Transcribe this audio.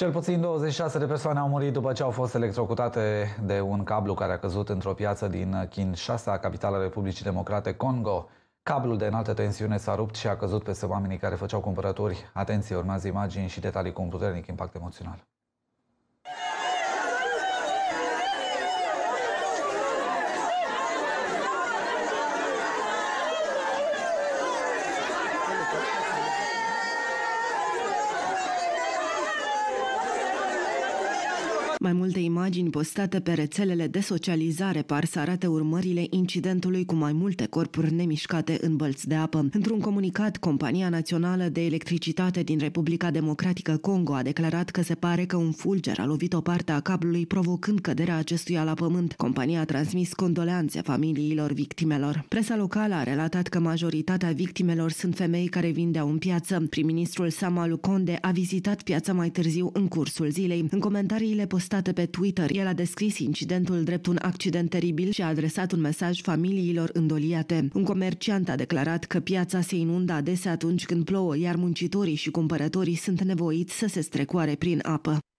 Cel puțin 26 de persoane au murit după ce au fost electrocutate de un cablu care a căzut într-o piață din Kinshasa, capitala Republicii Democrate Congo. Cablul de înaltă tensiune s-a rupt și a căzut peste oamenii care făceau cumpărături. Atenție, urmează imagini și detalii cu un puternic impact emoțional. Mai multe imagini postate pe rețelele de socializare par să arate urmările incidentului cu mai multe corpuri nemișcate în bălți de apă. Într-un comunicat, Compania Națională de Electricitate din Republica Democratică Congo a declarat că se pare că un fulger a lovit o parte a cablului, provocând căderea acestuia la pământ. Compania a transmis condoleanțe familiilor victimelor. Presa locală a relatat că majoritatea victimelor sunt femei care vindeau în piață. Prim-ministrul Samalu Conde a vizitat piața mai târziu în cursul zilei. În comentariile postate postată pe Twitter. El a descris incidentul drept un accident teribil și a adresat un mesaj familiilor îndoliate. Un comerciant a declarat că piața se inundă adesea atunci când plouă, iar muncitorii și cumpărătorii sunt nevoiți să se strecoare prin apă.